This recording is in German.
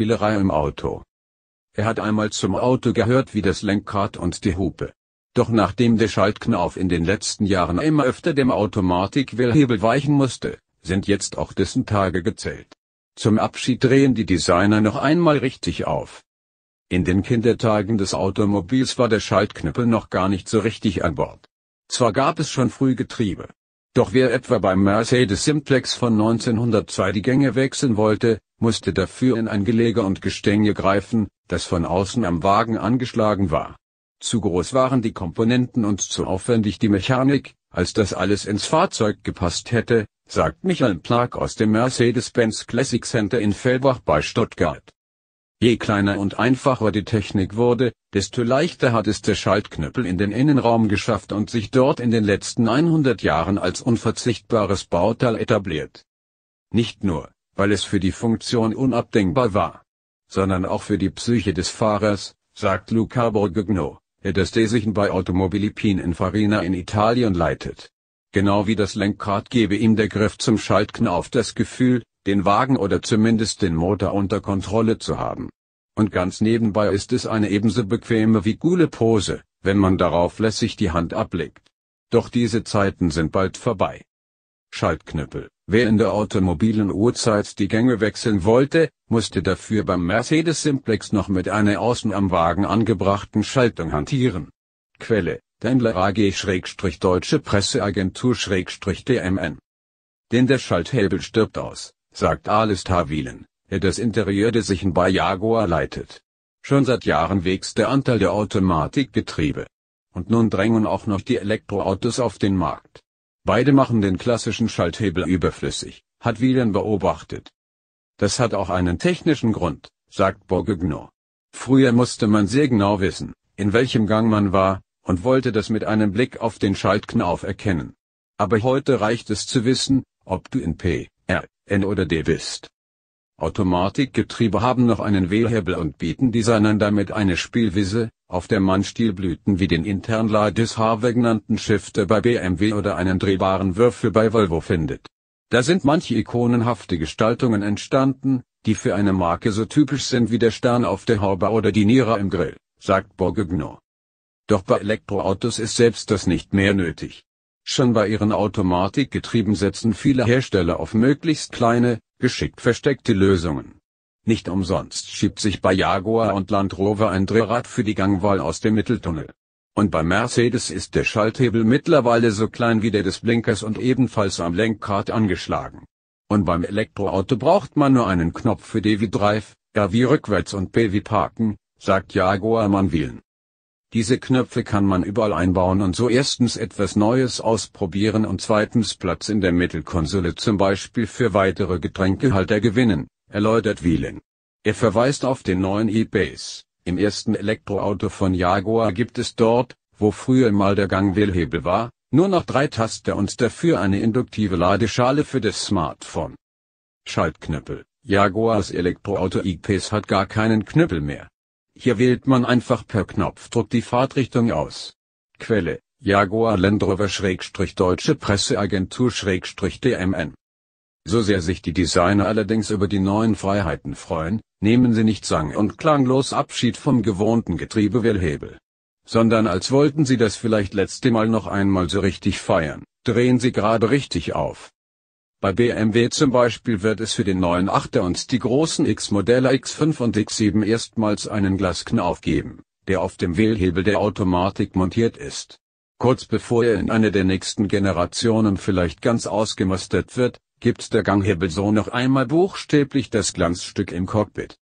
Spielerei im Auto. Er hat einmal zum Auto gehört wie das Lenkrad und die Hupe. Doch nachdem der Schaltknauf in den letzten Jahren immer öfter dem Automatikwellhebel weichen musste, sind jetzt auch dessen Tage gezählt. Zum Abschied drehen die Designer noch einmal richtig auf. In den Kindertagen des Automobils war der Schaltknüppel noch gar nicht so richtig an Bord. Zwar gab es schon früh Getriebe, doch wer etwa beim Mercedes Simplex von 1902 die Gänge wechseln wollte, musste dafür in ein Gelege und Gestänge greifen, das von außen am Wagen angeschlagen war. Zu groß waren die Komponenten und zu aufwendig die Mechanik, als das alles ins Fahrzeug gepasst hätte, sagt Michael Plag aus dem Mercedes-Benz Classic Center in Fellbach bei Stuttgart. Je kleiner und einfacher die Technik wurde, desto leichter hat es der Schaltknüppel in den Innenraum geschafft und sich dort in den letzten 100 Jahren als unverzichtbares Bauteil etabliert. Nicht nur, weil es für die Funktion unabdingbar war, sondern auch für die Psyche des Fahrers, sagt Luca Borgogno, der das Desichen bei Automobilipin in Farina in Italien leitet. Genau wie das Lenkrad gebe ihm der Griff zum Schaltknauf das Gefühl, den Wagen oder zumindest den Motor unter Kontrolle zu haben. Und ganz nebenbei ist es eine ebenso bequeme wie coole Pose, wenn man darauf lässig die Hand ablegt. Doch diese Zeiten sind bald vorbei. Schaltknüppel. Wer in der automobilen Uhrzeit die Gänge wechseln wollte, musste dafür beim Mercedes Simplex noch mit einer außen am Wagen angebrachten Schaltung hantieren. Quelle, Daimler AG-Deutsche Presseagentur-DMN. Denn der Schalthebel stirbt aus sagt Alistair Wielen, der das Interieur des Sichen bei Jaguar leitet. Schon seit Jahren wächst der Anteil der Automatikgetriebe. Und nun drängen auch noch die Elektroautos auf den Markt. Beide machen den klassischen Schalthebel überflüssig, hat Wielen beobachtet. Das hat auch einen technischen Grund, sagt Borgegno. Früher musste man sehr genau wissen, in welchem Gang man war, und wollte das mit einem Blick auf den Schaltknauf erkennen. Aber heute reicht es zu wissen, ob du in P N oder D wisst. Automatikgetriebe haben noch einen W-Hebel und bieten Designern damit eine Spielwiese, auf der man Stilblüten wie den intern Ladis Harvey genannten Shifter bei BMW oder einen drehbaren Würfel bei Volvo findet. Da sind manche ikonenhafte Gestaltungen entstanden, die für eine Marke so typisch sind wie der Stern auf der Haube oder die Niere im Grill, sagt Borgegno. Doch bei Elektroautos ist selbst das nicht mehr nötig. Schon bei ihren Automatikgetrieben setzen viele Hersteller auf möglichst kleine, geschickt versteckte Lösungen. Nicht umsonst schiebt sich bei Jaguar und Land Rover ein Drehrad für die Gangwahl aus dem Mitteltunnel. Und bei Mercedes ist der Schalthebel mittlerweile so klein wie der des Blinkers und ebenfalls am Lenkrad angeschlagen. Und beim Elektroauto braucht man nur einen Knopf für DW Drive, R wie rückwärts und B wie parken, sagt Jaguar Manwilen. Diese Knöpfe kann man überall einbauen und so erstens etwas Neues ausprobieren und zweitens Platz in der Mittelkonsole zum Beispiel für weitere Getränkehalter gewinnen, erläutert Wielen. Er verweist auf den neuen E-Base. Im ersten Elektroauto von Jaguar gibt es dort, wo früher mal der Gangwählhebel war, nur noch drei Taster und dafür eine induktive Ladeschale für das Smartphone. Schaltknüppel. Jaguars Elektroauto E-Pace hat gar keinen Knüppel mehr. Hier wählt man einfach per Knopfdruck die Fahrtrichtung aus. Quelle Jaguar Land Rover-Deutsche Presseagentur-DMN. So sehr sich die Designer allerdings über die neuen Freiheiten freuen, nehmen sie nicht sang- und klanglos Abschied vom gewohnten Getriebewellhebel. Sondern als wollten sie das vielleicht letzte Mal noch einmal so richtig feiern, drehen sie gerade richtig auf. Bei BMW zum Beispiel wird es für den neuen 8er und die großen X-Modelle X5 und X7 erstmals einen Glasknauf geben, der auf dem Wählhebel der Automatik montiert ist. Kurz bevor er in einer der nächsten Generationen vielleicht ganz ausgemustert wird, gibt der Ganghebel so noch einmal buchstäblich das Glanzstück im Cockpit.